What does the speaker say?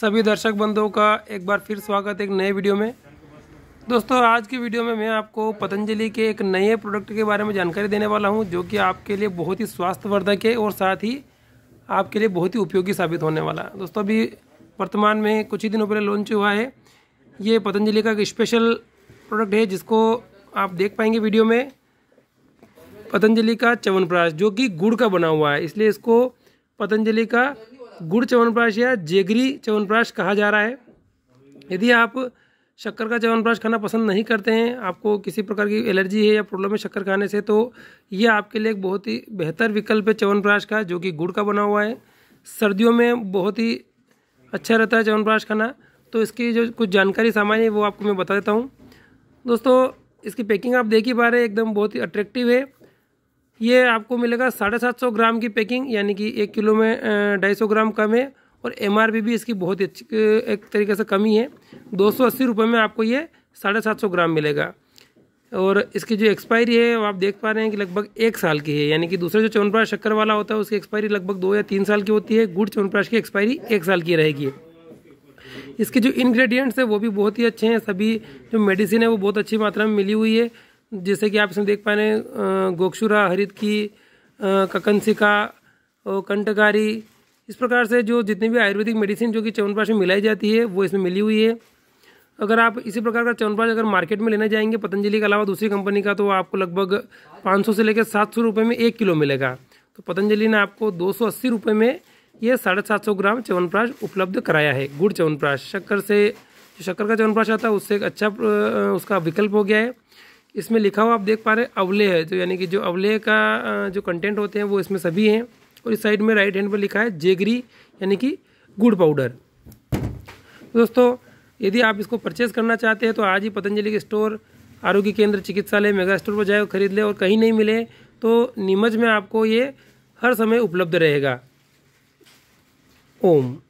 सभी दर्शक बंधुओं का एक बार फिर स्वागत एक नए वीडियो में दोस्तों आज की वीडियो में मैं आपको पतंजलि के एक नए प्रोडक्ट के बारे में जानकारी देने वाला हूं जो कि आपके लिए बहुत ही स्वास्थ्यवर्धक है और साथ ही आपके लिए बहुत ही उपयोगी साबित होने वाला है दोस्तों अभी वर्तमान में कुछ ही दिनों पहले लॉन्च हुआ है ये पतंजलि का एक स्पेशल प्रोडक्ट है जिसको आप देख पाएंगे वीडियो में पतंजलि का च्यवनप्राश जो कि गुड़ का बना हुआ है इसलिए इसको पतंजलि का गुड़ च्यवनप्राश या जेगरी च्यवनप्राश कहा जा रहा है यदि आप शक्कर का च्यवनप्राश खाना पसंद नहीं करते हैं आपको किसी प्रकार की एलर्जी है या प्रॉब्लम है शक्कर खाने से तो ये आपके लिए एक बहुत ही बेहतर विकल्प है च्यवनप्राश का जो कि गुड़ का बना हुआ है सर्दियों में बहुत ही अच्छा रहता है च्यवनप्राश खाना तो इसकी जो कुछ जानकारी सामान्य है वो आपको मैं बता देता हूँ दोस्तों इसकी पैकिंग आप देख ही पा रहे हैं एकदम बहुत ही अट्रैक्टिव है ये आपको मिलेगा साढ़े सात सौ ग्राम की पैकिंग यानी कि एक किलो में ढाई सौ ग्राम कम है और एम भी इसकी बहुत अच्छी एक तरीके से कमी है दो सौ अस्सी रुपये में आपको ये साढ़े सात सौ ग्राम मिलेगा और इसकी जो एक्सपायरी है वो आप देख पा रहे हैं कि लगभग एक साल की है यानी कि दूसरा जो चवनप्राश शक्कर वाला होता है उसकी एक्सपायरी लगभग दो या तीन साल की होती है गुड़ चवनप्राश की एक्सपायरी एक साल की रहेगी इसके जो इन्ग्रेडियंट्स है वो भी बहुत ही अच्छे हैं सभी जो मेडिसिन है वो बहुत अच्छी मात्रा में मिली हुई है जैसे कि आप इसमें देख पा रहे हैं गोक्षुरा हरित की ककनसिका और कंटकारी इस प्रकार से जो जितनी भी आयुर्वेदिक मेडिसिन जो कि च्यवनप्राश में मिलाई जाती है वो इसमें मिली हुई है अगर आप इसी प्रकार का च्यवनप्राश अगर मार्केट में लेने जाएंगे पतंजलि के अलावा दूसरी कंपनी का तो आपको लगभग 500 से लेकर सात सौ रुपये में एक किलो मिलेगा तो पतंजलि ने आपको दो सौ अस्सी रुपये में ये साढ़े सात सौ ग्राम च्यवनप्राश उपलब्ध कराया है गुड़ च्यवनप्राश शक्कर से जो शक्कर का च्यवनप्राश आता है उससे एक अच्छा उसका विकल्प हो गया है इसमें लिखा हुआ आप देख पा रहे हैं अवले है जो यानी कि जो अवले का जो कंटेंट होते हैं वो इसमें सभी हैं और इस साइड में राइट हैंड पर लिखा है जेगरी यानी कि गुड़ पाउडर तो दोस्तों यदि आप इसको परचेस करना चाहते हैं तो आज ही पतंजलि के स्टोर आरोग्य केंद्र चिकित्सालय मेगा स्टोर पर जाए खरीद ले और कहीं नहीं मिले तो नीमच में आपको ये हर समय उपलब्ध रहेगा ओम